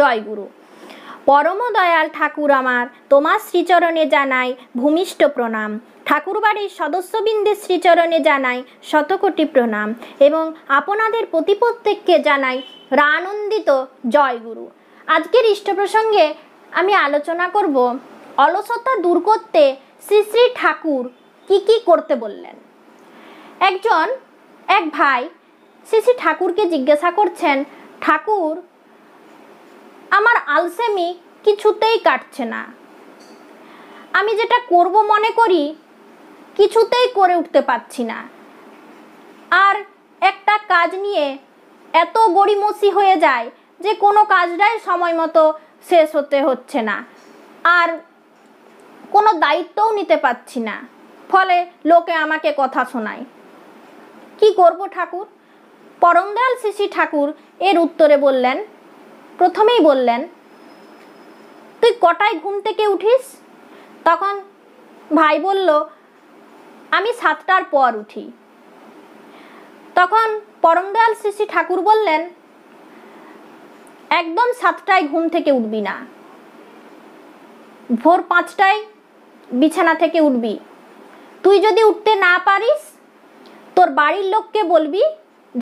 জয়গুরু পরমদয়াল ঠাকুর আমার তোমার শ্রীচরণে জানাই ভূমিষ্ঠ প্রণাম ঠাকুরবাড়ির সদস্যবৃন্দের শ্রীচরণে জানাই শতকোটি প্রণাম এবং আপনাদের প্রতি প্রত্যেককে জানাই রানন্দিত জয়গুরু আজকের ইষ্ট প্রসঙ্গে আমি আলোচনা করব অলসতা দূর করতে শ্রী শ্রী ঠাকুর কি কি করতে বললেন একজন এক ভাই শ্রী শ্রী ঠাকুরকে জিজ্ঞাসা করছেন ঠাকুর আমার আলসেমি কিছুতেই কাটছে না আমি যেটা করব মনে করি কিছুতেই করে উঠতে পারছি না আর একটা কাজ নিয়ে এত গড়িমসি হয়ে যায় যে কোনো কাজটাই সময় মতো শেষ হতে হচ্ছে না আর কোনো দায়িত্বও নিতে পারছি না ফলে লোকে আমাকে কথা শোনায় কি করব ঠাকুর পরমদয়াল শিশি ঠাকুর এর উত্তরে বললেন প্রথমেই বললেন তুই কটায় ঘুম থেকে উঠিস তখন ভাই বলল আমি সাতটার পর উঠি তখন পরমদয়াল শ্রী ঠাকুর বললেন একদম সাতটায় ঘুম থেকে উঠবি না ভোর পাঁচটায় বিছানা থেকে উঠবি তুই যদি উঠতে না পারিস তোর বাড়ির লোককে বলবি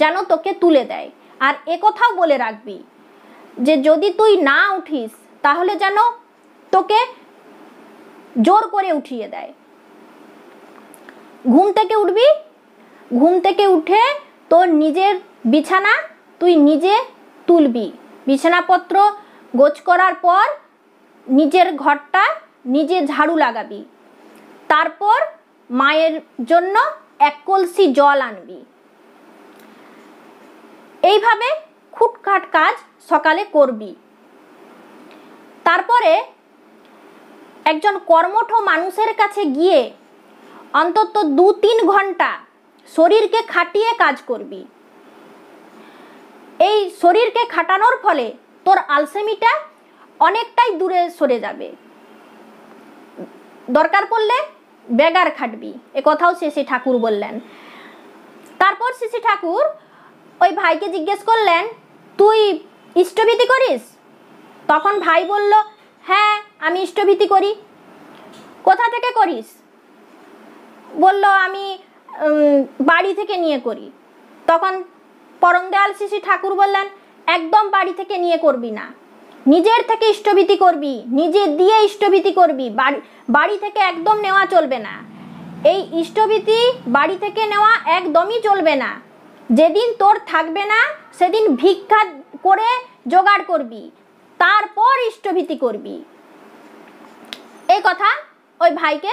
যেন তোকে তুলে দেয় আর একথাও বলে রাখবি যে যদি তুই না উঠিস তাহলে যেন তোকে জোর করে উঠিয়ে দেয় ঘুম থেকে উঠবি ঘুম থেকে উঠে তোর নিজের বিছানা তুই নিজে তুলবি বিছানাপত্র গোছ করার পর নিজের ঘরটা নিজে ঝাড়ু লাগাবি তারপর মায়ের জন্য এক কলসি জল আনবি এইভাবে খুটখাট কাজ সকালে করবি তারপরে একজন কর্মঠ মানুষের কাছে গিয়ে অন্তত দু তিন ঘন্টা শরীরকে খাটিয়ে কাজ করবি এই শরীরকে খাটানোর ফলে তোর আলসেমিটা অনেকটাই দূরে সরে যাবে দরকার পড়লে বেগার খাটবি এ কথাও শ্রী ঠাকুর বললেন তারপর শ্রী ঠাকুর ওই ভাইকে জিজ্ঞেস করলেন তুই ইষ্টভীতি করিস তখন ভাই বলল হ্যাঁ আমি ইষ্টভীতি করি কোথা থেকে করিস বলল আমি বাড়ি থেকে নিয়ে করি তখন পরমদয়াল শিশি ঠাকুর বললেন একদম বাড়ি থেকে নিয়ে করবি না নিজের থেকে ইষ্টভীতি করবি নিজে দিয়ে ইষ্টভীতি করবি বাড়ি বাড়ি থেকে একদম নেওয়া চলবে না এই ইষ্টভীতি বাড়ি থেকে নেওয়া একদমই চলবে না যেদিন তোর থাকবে না সেদিন ভিক্ষা করে জোগাড় করবি তারপর ইষ্টভীতি করবি এই কথা ওই ভাইকে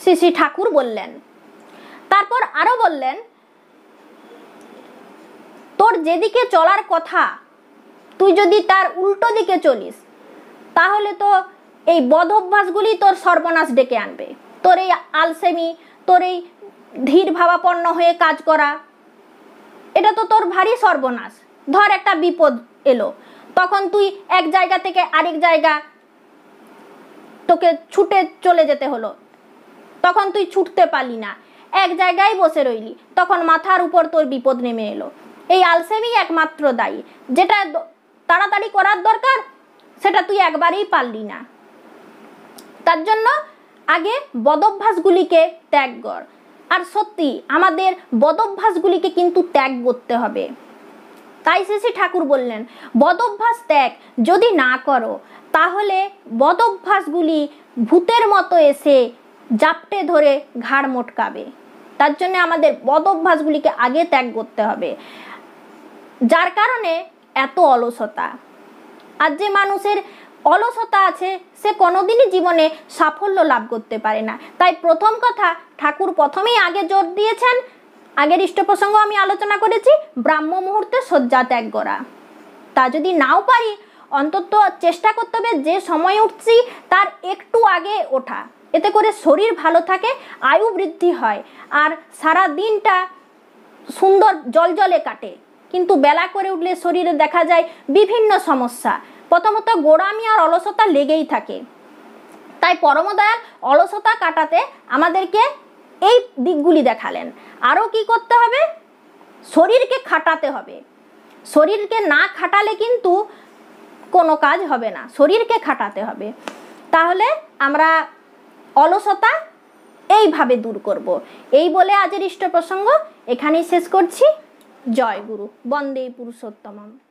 শ্রী শ্রী ঠাকুর বললেন তারপর আরও বললেন তোর যেদিকে চলার কথা তুই যদি তার উল্টো দিকে চলিস তাহলে তো এই বধ অভ্যাসগুলি তোর সর্বনাশ ডেকে আনবে তোর এই আলসেমি তোর এই ধীর ভাবাপন্ন হয়ে কাজ করা এটা তো তোর ভারী সর্বনাশ ধর একটা বিপদ এলো তখন তুই এক জায়গা থেকে আরেক জায়গা তোকে ছুটে চলে যেতে হলো তখন তুই ছুটতে পারলি না এক জায়গায় বসে রইলি তখন মাথার উপর তোর বিপদ নেমে এলো এই আলসেমি একমাত্র দায়ী যেটা তাড়াতাড়ি করার দরকার সেটা তুই একবারেই পারলি না তার জন্য আগে বদভ্যাসগুলিকে ত্যাগ কর আর সত্যি আমাদের বদভ্যাসগুলিকে কিন্তু ত্যাগ করতে হবে তাই শ্রী ঠাকুর বললেন বদভ্যাস ত্যাগ যদি না করো তাহলে বদভ্যাসগুলি ভূতের মতো এসে জাপটে ধরে ঘাড় মোটকাবে তার জন্য আমাদের বদভ্যাসগুলিকে আগে ত্যাগ করতে হবে যার কারণে এত অলসতা আর যে মানুষের অলসতা আছে সে কোনোদিনই জীবনে সাফল্য লাভ করতে পারে না তাই প্রথম কথা ঠাকুর প্রথমেই আগে জোর দিয়েছেন আগের ইষ্ট প্রসঙ্গ আমি আলোচনা করেছি ব্রাহ্ম মুহূর্তে শয্যা ত্যাগ করা তা যদি নাও পারি অন্তত চেষ্টা করতে হবে যে সময় উঠছি তার একটু আগে ওঠা এতে করে শরীর ভালো থাকে আয়ু বৃদ্ধি হয় আর সারা দিনটা সুন্দর জলজলে কাটে কিন্তু বেলা করে উঠলে শরীরে দেখা যায় বিভিন্ন সমস্যা প্রথমত গোড়ামি আর অলসতা লেগেই থাকে তাই পরমদয়াল অলসতা কাটাতে আমাদেরকে এই দিকগুলি দেখালেন আরও কি করতে হবে শরীরকে খাটাতে হবে শরীরকে না খাটালে কিন্তু কোনো কাজ হবে না শরীরকে খাটাতে হবে তাহলে আমরা অলসতা এইভাবে দূর করব। এই বলে আজের ইষ্ট প্রসঙ্গ এখানেই শেষ করছি জয় গুরু বন্দে পুরুষোত্তমম